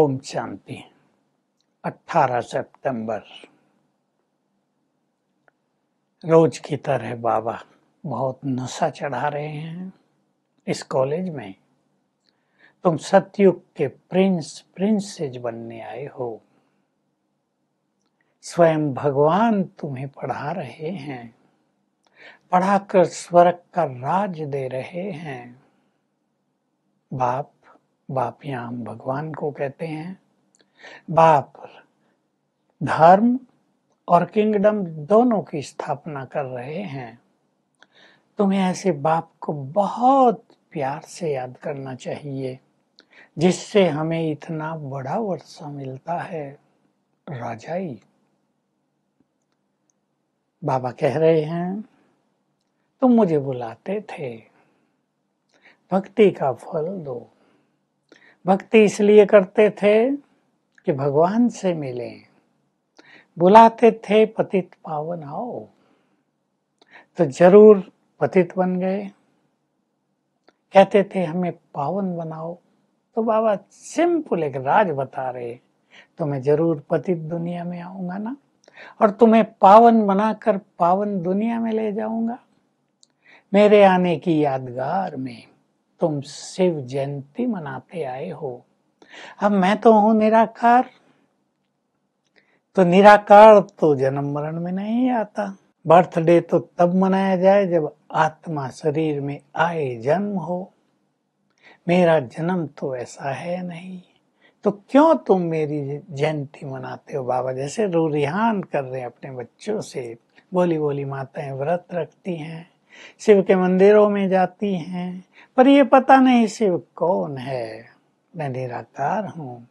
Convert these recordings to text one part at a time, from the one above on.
ओम शांति 18 सितंबर रोज की तरह बाबा बहुत नशा चढ़ा रहे हैं इस कॉलेज में तुम सतयुग के प्रिंस प्रिंसेज बनने आए हो स्वयं भगवान तुम्हें पढ़ा रहे हैं पढ़ाकर स्वर्ग का राज दे रहे हैं बाप बाप या हम भगवान को कहते हैं बाप धर्म और किंगडम दोनों की स्थापना कर रहे हैं तुम्हें ऐसे बाप को बहुत प्यार से याद करना चाहिए जिससे हमें इतना बड़ा वर्षा मिलता है राजाई बाबा कह रहे हैं तुम मुझे बुलाते थे भक्ति का फल दो भक्ति इसलिए करते थे कि भगवान से मिले बुलाते थे पतित पावन आओ तो जरूर पतित बन गए कहते थे हमें पावन बनाओ तो बाबा सिंपल एक राज बता रहे तुम्हें जरूर पतित दुनिया में आऊंगा ना और तुम्हें पावन बनाकर पावन दुनिया में ले जाऊंगा मेरे आने की यादगार में तुम शिव जयंती मनाते आए हो अब मैं तो हूं निराकार तो निराकार तो जन्म मरण में नहीं आता बर्थडे तो तब मनाया जाए जब आत्मा शरीर में आए जन्म हो मेरा जन्म तो ऐसा है नहीं तो क्यों तुम मेरी जयंती मनाते हो बाबा जैसे रूरिहान कर रहे अपने बच्चों से बोली बोली माताएं व्रत रखती हैं शिव के मंदिरों में जाती हैं पर ये पता नहीं शिव कौन है मैं निराकार हूँ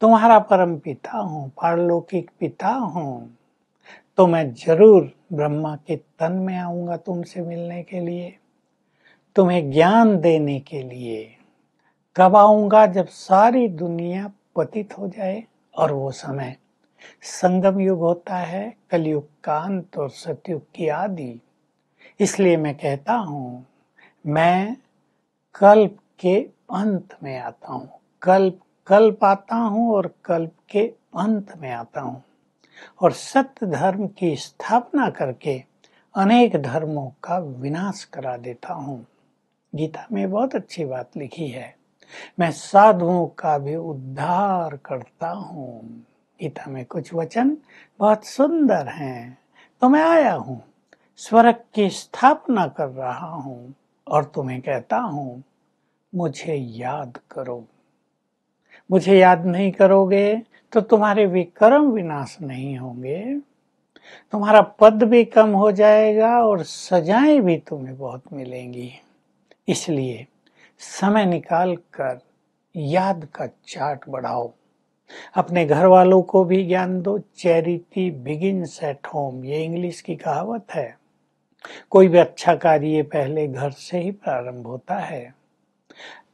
तुम्हारा परम पिता हूँ पारलौकिक पिता हूँ तो मैं जरूर ब्रह्मा के तन में आऊंगा तुमसे मिलने के लिए तुम्हें ज्ञान देने के लिए कब आऊंगा जब सारी दुनिया पतित हो जाए और वो समय संगम युग होता है कलयुग कांत और सतयुग की आदि इसलिए मैं कहता हूँ मैं कल्प के अंत में आता हूँ कल्प कल्प आता हूँ और कल्प के अंत में आता हूँ और सत्य धर्म की स्थापना करके अनेक धर्मों का विनाश करा देता हूँ गीता में बहुत अच्छी बात लिखी है मैं साधुओं का भी उद्धार करता हूँ गीता में कुछ वचन बहुत सुंदर हैं तो मैं आया हूँ स्वर्ग की स्थापना कर रहा हूं और तुम्हें कहता हूं मुझे याद करो मुझे याद नहीं करोगे तो तुम्हारे विक्रम विनाश नहीं होंगे तुम्हारा पद भी कम हो जाएगा और सजाएं भी तुम्हें बहुत मिलेंगी इसलिए समय निकाल कर याद का चार्ट बढ़ाओ अपने घर वालों को भी ज्ञान दो चैरिटी बिगिन एट होम ये इंग्लिश की कहावत है कोई भी अच्छा कार्य पहले घर से ही प्रारंभ होता है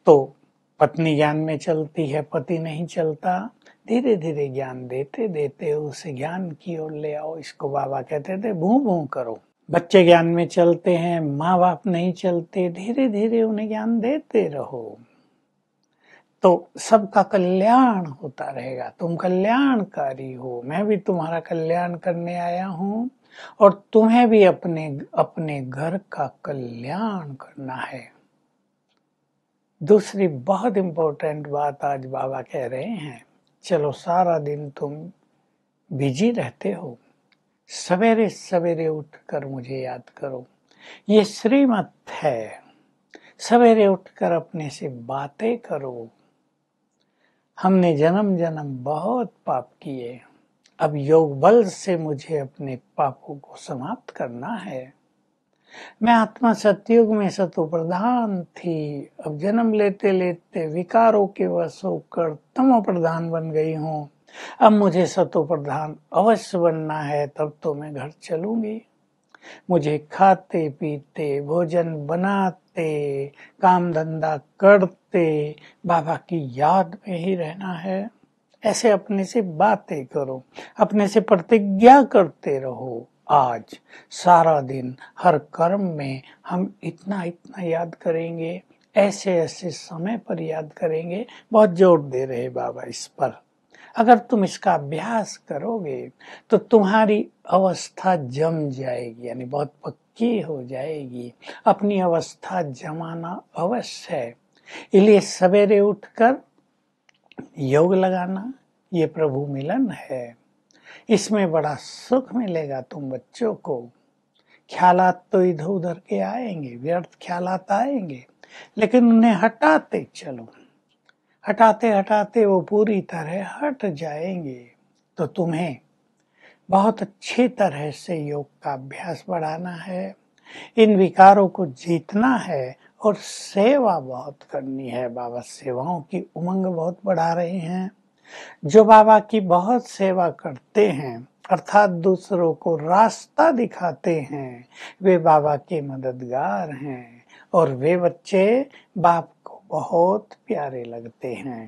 तो पत्नी ज्ञान में चलती है पति नहीं चलता धीरे धीरे ज्ञान देते देते उसे ज्ञान की ओर ले आओ इसको बाबा कहते थे भू भू करो बच्चे ज्ञान में चलते हैं माँ बाप नहीं चलते धीरे धीरे उन्हें ज्ञान देते रहो तो सबका कल्याण होता रहेगा तुम कल्याणकारी हो मैं भी तुम्हारा कल्याण करने आया हूँ और तुम्हें भी अपने अपने घर का कल्याण करना है दूसरी बहुत इंपॉर्टेंट बात आज बाबा कह रहे हैं चलो सारा दिन तुम बिजी रहते हो सवेरे सवेरे उठकर मुझे याद करो ये श्रीमत है सवेरे उठकर अपने से बातें करो हमने जन्म जन्म बहुत पाप किए अब योग बल से मुझे अपने पापों को समाप्त करना है मैं आत्मा सत्युग में सतो प्रधान थी अब जन्म लेते लेते विकारों के वश होकर तमो प्रधान बन गई हूँ अब मुझे सतो प्रधान अवश्य बनना है तब तो मैं घर चलूंगी मुझे खाते पीते भोजन बनाते काम धंधा करते बाबा की याद में ही रहना है ऐसे अपने से बातें करो अपने से प्रतिज्ञा करते रहो आज सारा दिन हर कर्म में हम इतना इतना याद करेंगे ऐसे ऐसे समय पर याद करेंगे बहुत जोर दे रहे बाबा इस पर अगर तुम इसका अभ्यास करोगे तो तुम्हारी अवस्था जम जाएगी यानी बहुत पक्की हो जाएगी अपनी अवस्था जमाना अवश्य है इसलिए सवेरे उठकर योग लगाना ये प्रभु मिलन है इसमें बड़ा सुख मिलेगा तुम बच्चों को ख्यालात तो इधर उधर के आएंगे व्यर्थ ख्यालात आएंगे लेकिन उन्हें हटाते चलो हटाते हटाते वो पूरी तरह हट जाएंगे तो तुम्हें बहुत अच्छी तरह से योग का अभ्यास बढ़ाना है इन विकारों को जीतना है और सेवा बहुत करनी है बाबा सेवाओं की उमंग बहुत बढ़ा रहे हैं जो बाबा की बहुत सेवा करते हैं अर्थात दूसरों को रास्ता दिखाते हैं वे बाबा के मददगार हैं और वे बच्चे बाप को बहुत प्यारे लगते हैं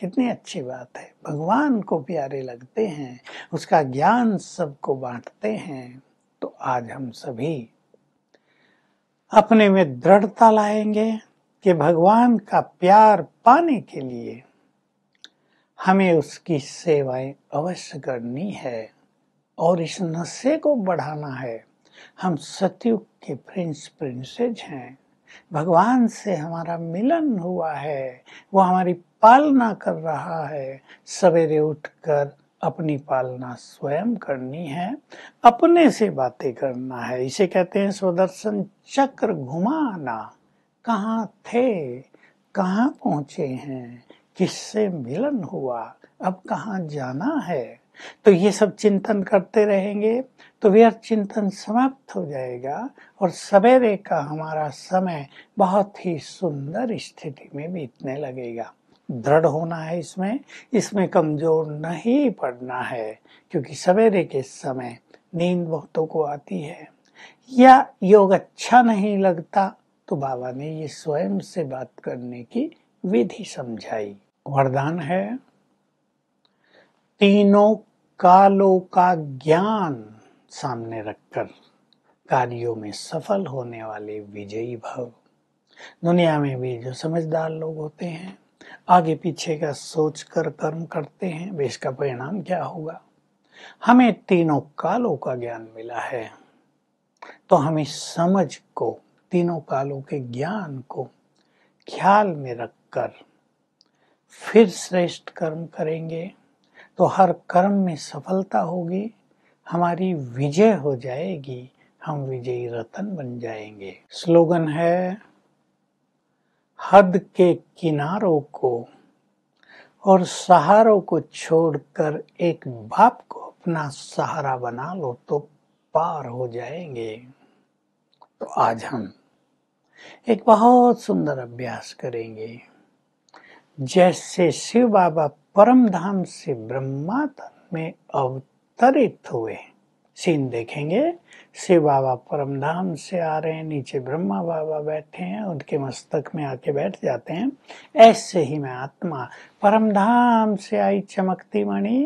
कितनी अच्छी बात है भगवान को प्यारे लगते हैं उसका ज्ञान सबको बांटते हैं तो आज हम सभी अपने में दृढ़ता लाएंगे कि भगवान का प्यार पाने के लिए हमें उसकी सेवाएं अवश्य करनी है और इस नशे को बढ़ाना है हम सतयुग के प्रिंस प्रिंसेज हैं भगवान से हमारा मिलन हुआ है वो हमारी पालना कर रहा है सवेरे उठकर अपनी पालना स्वयं करनी है अपने से बातें करना है इसे कहते हैं स्वदर्शन चक्र घुमाना कहा थे कहाँ पहुंचे हैं किससे मिलन हुआ अब कहाँ जाना है तो ये सब चिंतन करते रहेंगे तो व्यर्थ चिंतन समाप्त हो जाएगा और सवेरे का हमारा समय बहुत ही सुंदर स्थिति में बीतने लगेगा दृढ़ होना है इसमें इसमें कमज़ोर नहीं पड़ना है क्योंकि सवेरे के समय नींद बहुतों को आती है या योग अच्छा नहीं लगता तो बाबा ने ये स्वयं से बात करने की विधि समझाई वरदान है तीनों कालों का ज्ञान सामने रखकर कार्यों में सफल होने वाले विजयी भव दुनिया में भी जो समझदार लोग होते हैं आगे पीछे का सोच कर कर्म करते हैं वे इसका परिणाम क्या होगा हमें तीनों कालों का ज्ञान मिला है तो हमें समझ को तीनों कालों के ज्ञान को ख्याल में रखकर फिर श्रेष्ठ कर्म करेंगे तो हर कर्म में सफलता होगी हमारी विजय हो जाएगी हम विजयी रतन बन जाएंगे स्लोगन है हद के किनारों को और सहारों को छोड़कर एक बाप को अपना सहारा बना लो तो पार हो जाएंगे तो आज हम एक बहुत सुंदर अभ्यास करेंगे जैसे शिव बाबा परम धाम से ब्रह्मा में अवतरित हुए हैं सीन देखेंगे शिव बाबा परम धाम से आ रहे हैं नीचे ब्रह्मा बाबा बैठे हैं उनके मस्तक में आके बैठ जाते हैं ऐसे ही मैं आत्मा परम धाम से आई चमकती मणि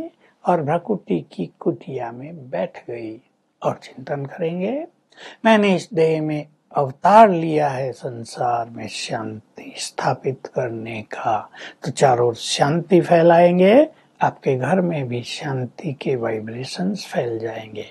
और भ्रकुटी की कुटिया में बैठ गई और चिंतन करेंगे मैंने इस देह में अवतार लिया है संसार में शांति स्थापित करने का तो चारों शांति फैलाएंगे आपके घर में भी शांति के वाइब्रेशंस फैल जाएंगे